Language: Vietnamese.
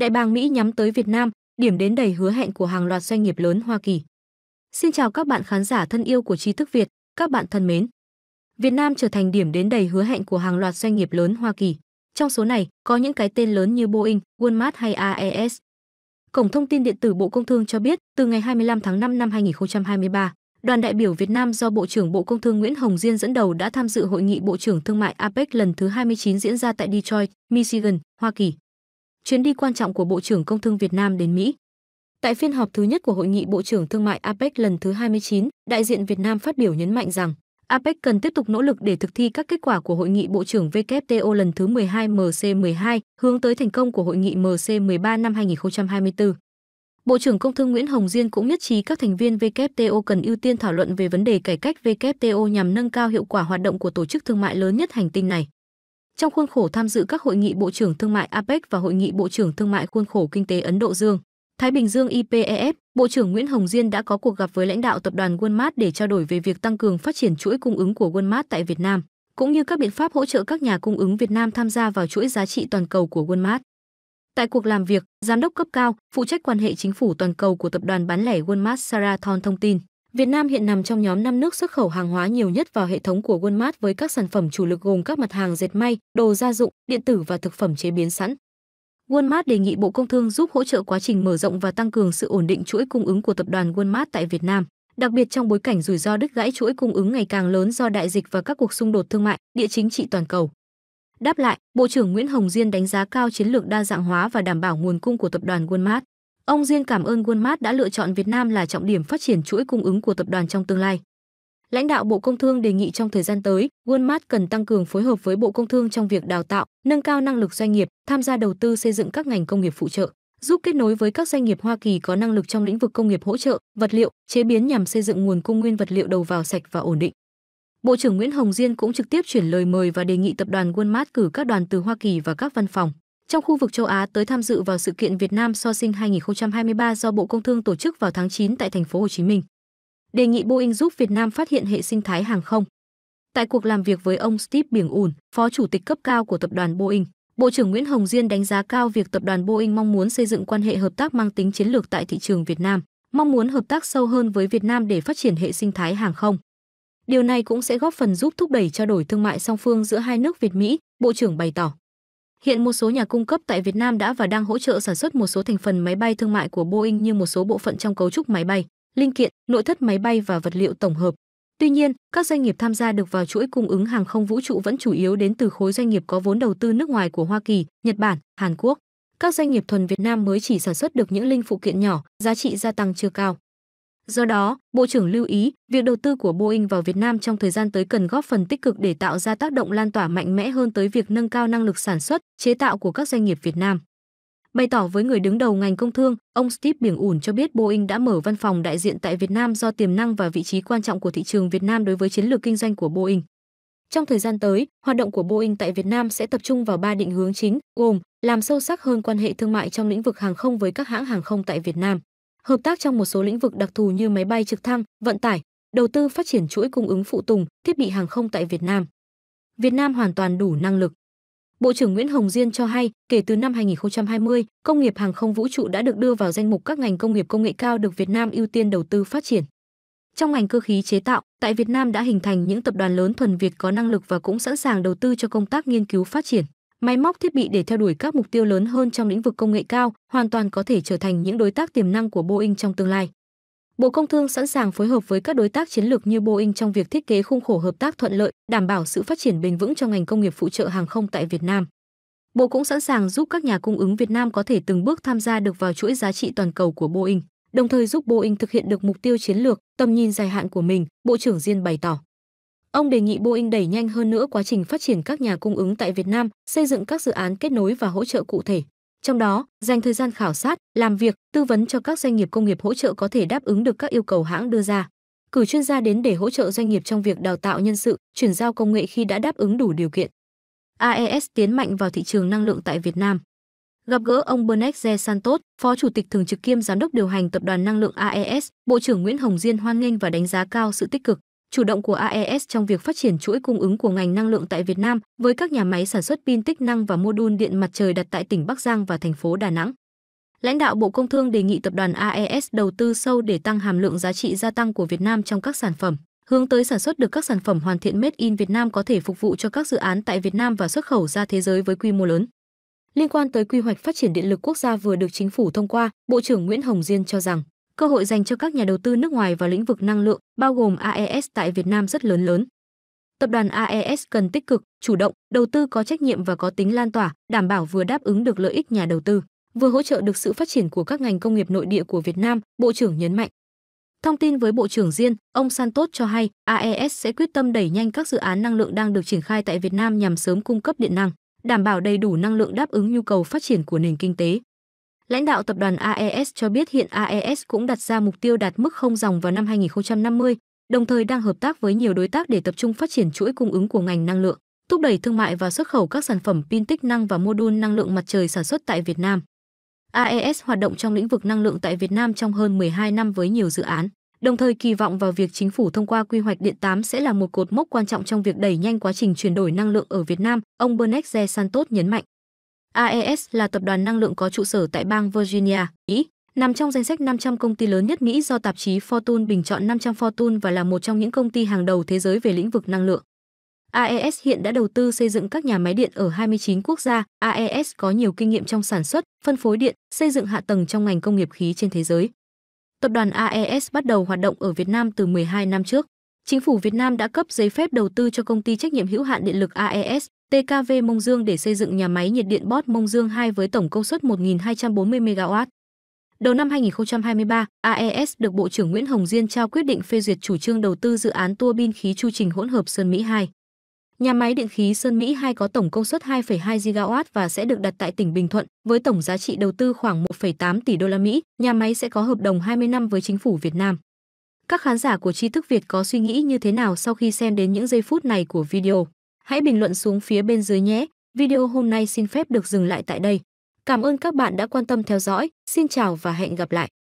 Đại bàng Mỹ nhắm tới Việt Nam, điểm đến đầy hứa hẹn của hàng loạt doanh nghiệp lớn Hoa Kỳ. Xin chào các bạn khán giả thân yêu của Tri thức Việt, các bạn thân mến. Việt Nam trở thành điểm đến đầy hứa hẹn của hàng loạt doanh nghiệp lớn Hoa Kỳ. Trong số này, có những cái tên lớn như Boeing, Walmart hay AES. Cổng thông tin điện tử Bộ Công Thương cho biết, từ ngày 25 tháng 5 năm 2023, đoàn đại biểu Việt Nam do Bộ trưởng Bộ Công Thương Nguyễn Hồng Diên dẫn đầu đã tham dự hội nghị Bộ trưởng Thương mại APEC lần thứ 29 diễn ra tại Detroit, Michigan, Hoa Kỳ chuyến đi quan trọng của Bộ trưởng Công thương Việt Nam đến Mỹ. Tại phiên họp thứ nhất của Hội nghị Bộ trưởng Thương mại APEC lần thứ 29, đại diện Việt Nam phát biểu nhấn mạnh rằng APEC cần tiếp tục nỗ lực để thực thi các kết quả của Hội nghị Bộ trưởng WTO lần thứ 12 MC12 hướng tới thành công của Hội nghị MC13 năm 2024. Bộ trưởng Công Thương Nguyễn Hồng Diên cũng nhất trí các thành viên WTO cần ưu tiên thảo luận về vấn đề cải cách WTO nhằm nâng cao hiệu quả hoạt động của tổ chức thương mại lớn nhất hành tinh này trong khuôn khổ tham dự các hội nghị Bộ trưởng Thương mại APEC và Hội nghị Bộ trưởng Thương mại khuôn khổ Kinh tế Ấn Độ Dương, Thái Bình Dương IPEF, Bộ trưởng Nguyễn Hồng Diên đã có cuộc gặp với lãnh đạo tập đoàn Walmart để trao đổi về việc tăng cường phát triển chuỗi cung ứng của Walmart tại Việt Nam, cũng như các biện pháp hỗ trợ các nhà cung ứng Việt Nam tham gia vào chuỗi giá trị toàn cầu của Walmart. Tại cuộc làm việc, giám đốc cấp cao, phụ trách quan hệ chính phủ toàn cầu của tập đoàn bán lẻ Walmart Sarah Thon thông tin, Việt Nam hiện nằm trong nhóm 5 nước xuất khẩu hàng hóa nhiều nhất vào hệ thống của Walmart với các sản phẩm chủ lực gồm các mặt hàng dệt may, đồ gia dụng, điện tử và thực phẩm chế biến sẵn. Walmart đề nghị Bộ Công Thương giúp hỗ trợ quá trình mở rộng và tăng cường sự ổn định chuỗi cung ứng của tập đoàn Walmart tại Việt Nam, đặc biệt trong bối cảnh rủi ro đứt gãy chuỗi cung ứng ngày càng lớn do đại dịch và các cuộc xung đột thương mại, địa chính trị toàn cầu. Đáp lại, Bộ trưởng Nguyễn Hồng Diên đánh giá cao chiến lược đa dạng hóa và đảm bảo nguồn cung của tập đoàn Walmart. Ông Duyên cảm ơn Walmart đã lựa chọn Việt Nam là trọng điểm phát triển chuỗi cung ứng của tập đoàn trong tương lai. Lãnh đạo Bộ Công Thương đề nghị trong thời gian tới, Walmart cần tăng cường phối hợp với Bộ Công Thương trong việc đào tạo, nâng cao năng lực doanh nghiệp, tham gia đầu tư xây dựng các ngành công nghiệp phụ trợ, giúp kết nối với các doanh nghiệp Hoa Kỳ có năng lực trong lĩnh vực công nghiệp hỗ trợ, vật liệu, chế biến nhằm xây dựng nguồn cung nguyên vật liệu đầu vào sạch và ổn định. Bộ trưởng Nguyễn Hồng Diên cũng trực tiếp chuyển lời mời và đề nghị tập đoàn Walmart cử các đoàn từ Hoa Kỳ và các văn phòng trong khu vực châu Á tới tham dự vào sự kiện Việt Nam so sinh 2023 do Bộ Công Thương tổ chức vào tháng 9 tại thành phố Hồ Chí Minh. Đề nghị Boeing giúp Việt Nam phát hiện hệ sinh thái hàng không. Tại cuộc làm việc với ông Steve Biểng Ùn, Phó Chủ tịch cấp cao của tập đoàn Boeing, Bộ trưởng Nguyễn Hồng Diên đánh giá cao việc tập đoàn Boeing mong muốn xây dựng quan hệ hợp tác mang tính chiến lược tại thị trường Việt Nam, mong muốn hợp tác sâu hơn với Việt Nam để phát triển hệ sinh thái hàng không. Điều này cũng sẽ góp phần giúp thúc đẩy trao đổi thương mại song phương giữa hai nước Việt Mỹ, Bộ trưởng bày tỏ. Hiện một số nhà cung cấp tại Việt Nam đã và đang hỗ trợ sản xuất một số thành phần máy bay thương mại của Boeing như một số bộ phận trong cấu trúc máy bay, linh kiện, nội thất máy bay và vật liệu tổng hợp. Tuy nhiên, các doanh nghiệp tham gia được vào chuỗi cung ứng hàng không vũ trụ vẫn chủ yếu đến từ khối doanh nghiệp có vốn đầu tư nước ngoài của Hoa Kỳ, Nhật Bản, Hàn Quốc. Các doanh nghiệp thuần Việt Nam mới chỉ sản xuất được những linh phụ kiện nhỏ, giá trị gia tăng chưa cao. Do đó, Bộ trưởng lưu ý, việc đầu tư của Boeing vào Việt Nam trong thời gian tới cần góp phần tích cực để tạo ra tác động lan tỏa mạnh mẽ hơn tới việc nâng cao năng lực sản xuất, chế tạo của các doanh nghiệp Việt Nam. Bày tỏ với người đứng đầu ngành công thương, ông Steve Biển ủn cho biết Boeing đã mở văn phòng đại diện tại Việt Nam do tiềm năng và vị trí quan trọng của thị trường Việt Nam đối với chiến lược kinh doanh của Boeing. Trong thời gian tới, hoạt động của Boeing tại Việt Nam sẽ tập trung vào ba định hướng chính, gồm làm sâu sắc hơn quan hệ thương mại trong lĩnh vực hàng không với các hãng hàng không tại Việt Nam, hợp tác trong một số lĩnh vực đặc thù như máy bay trực thăng, vận tải, đầu tư phát triển chuỗi cung ứng phụ tùng, thiết bị hàng không tại Việt Nam. Việt Nam hoàn toàn đủ năng lực. Bộ trưởng Nguyễn Hồng Diên cho hay, kể từ năm 2020, công nghiệp hàng không vũ trụ đã được đưa vào danh mục các ngành công nghiệp công nghệ cao được Việt Nam ưu tiên đầu tư phát triển. Trong ngành cơ khí chế tạo, tại Việt Nam đã hình thành những tập đoàn lớn thuần Việt có năng lực và cũng sẵn sàng đầu tư cho công tác nghiên cứu phát triển máy móc thiết bị để theo đuổi các mục tiêu lớn hơn trong lĩnh vực công nghệ cao, hoàn toàn có thể trở thành những đối tác tiềm năng của Boeing trong tương lai. Bộ Công Thương sẵn sàng phối hợp với các đối tác chiến lược như Boeing trong việc thiết kế khung khổ hợp tác thuận lợi, đảm bảo sự phát triển bền vững cho ngành công nghiệp phụ trợ hàng không tại Việt Nam. Bộ cũng sẵn sàng giúp các nhà cung ứng Việt Nam có thể từng bước tham gia được vào chuỗi giá trị toàn cầu của Boeing, đồng thời giúp Boeing thực hiện được mục tiêu chiến lược, tầm nhìn dài hạn của mình, Bộ trưởng Diên bày tỏ. Ông đề nghị Boeing đẩy nhanh hơn nữa quá trình phát triển các nhà cung ứng tại Việt Nam, xây dựng các dự án kết nối và hỗ trợ cụ thể. Trong đó, dành thời gian khảo sát, làm việc, tư vấn cho các doanh nghiệp công nghiệp hỗ trợ có thể đáp ứng được các yêu cầu hãng đưa ra. Cử chuyên gia đến để hỗ trợ doanh nghiệp trong việc đào tạo nhân sự, chuyển giao công nghệ khi đã đáp ứng đủ điều kiện. AES tiến mạnh vào thị trường năng lượng tại Việt Nam. Gặp gỡ ông Bernard Ze Santos, Phó Chủ tịch Thường trực kiêm Giám đốc điều hành Tập đoàn Năng lượng AES, Bộ trưởng Nguyễn Hồng Diên hoan nghênh và đánh giá cao sự tích cực, chủ động của AES trong việc phát triển chuỗi cung ứng của ngành năng lượng tại Việt Nam với các nhà máy sản xuất pin tích năng và mô đun điện mặt trời đặt tại tỉnh Bắc Giang và thành phố Đà Nẵng. Lãnh đạo Bộ Công Thương đề nghị tập đoàn AES đầu tư sâu để tăng hàm lượng giá trị gia tăng của Việt Nam trong các sản phẩm, hướng tới sản xuất được các sản phẩm hoàn thiện made in Việt Nam có thể phục vụ cho các dự án tại Việt Nam và xuất khẩu ra thế giới với quy mô lớn. Liên quan tới quy hoạch phát triển điện lực quốc gia vừa được chính phủ thông qua, Bộ trưởng Nguyễn Hồng Diên cho rằng cơ hội dành cho các nhà đầu tư nước ngoài vào lĩnh vực năng lượng, bao gồm AES tại Việt Nam rất lớn lớn. Tập đoàn AES cần tích cực, chủ động, đầu tư có trách nhiệm và có tính lan tỏa, đảm bảo vừa đáp ứng được lợi ích nhà đầu tư, vừa hỗ trợ được sự phát triển của các ngành công nghiệp nội địa của Việt Nam, Bộ trưởng nhấn mạnh. Thông tin với Bộ trưởng Diên, ông Santos cho hay AES sẽ quyết tâm đẩy nhanh các dự án năng lượng đang được triển khai tại Việt Nam nhằm sớm cung cấp điện năng, đảm bảo đầy đủ năng lượng đáp ứng nhu cầu phát triển của nền kinh tế. Lãnh đạo tập đoàn AES cho biết hiện AES cũng đặt ra mục tiêu đạt mức không dòng vào năm 2050, đồng thời đang hợp tác với nhiều đối tác để tập trung phát triển chuỗi cung ứng của ngành năng lượng, thúc đẩy thương mại và xuất khẩu các sản phẩm pin tích năng và mô đun năng lượng mặt trời sản xuất tại Việt Nam. AES hoạt động trong lĩnh vực năng lượng tại Việt Nam trong hơn 12 năm với nhiều dự án, đồng thời kỳ vọng vào việc chính phủ thông qua quy hoạch điện 8 sẽ là một cột mốc quan trọng trong việc đẩy nhanh quá trình chuyển đổi năng lượng ở Việt Nam, ông Bernex Santos nhấn mạnh. AES là tập đoàn năng lượng có trụ sở tại bang Virginia, Mỹ, nằm trong danh sách 500 công ty lớn nhất Mỹ do tạp chí Fortune bình chọn 500 Fortune và là một trong những công ty hàng đầu thế giới về lĩnh vực năng lượng. AES hiện đã đầu tư xây dựng các nhà máy điện ở 29 quốc gia. AES có nhiều kinh nghiệm trong sản xuất, phân phối điện, xây dựng hạ tầng trong ngành công nghiệp khí trên thế giới. Tập đoàn AES bắt đầu hoạt động ở Việt Nam từ 12 năm trước. Chính phủ Việt Nam đã cấp giấy phép đầu tư cho công ty trách nhiệm hữu hạn điện lực AES TKV Mông Dương để xây dựng nhà máy nhiệt điện Bót Mông Dương 2 với tổng công suất 1.240 MW. Đầu năm 2023, AES được Bộ trưởng Nguyễn Hồng Diên trao quyết định phê duyệt chủ trương đầu tư dự án tua bin khí chu trình hỗn hợp Sơn Mỹ 2. Nhà máy điện khí Sơn Mỹ 2 có tổng công suất 2,2 GW và sẽ được đặt tại tỉnh Bình Thuận với tổng giá trị đầu tư khoảng 1,8 tỷ đô la Mỹ. Nhà máy sẽ có hợp đồng 20 năm với chính phủ Việt Nam các khán giả của tri thức Việt có suy nghĩ như thế nào sau khi xem đến những giây phút này của video. Hãy bình luận xuống phía bên dưới nhé. Video hôm nay xin phép được dừng lại tại đây. Cảm ơn các bạn đã quan tâm theo dõi. Xin chào và hẹn gặp lại.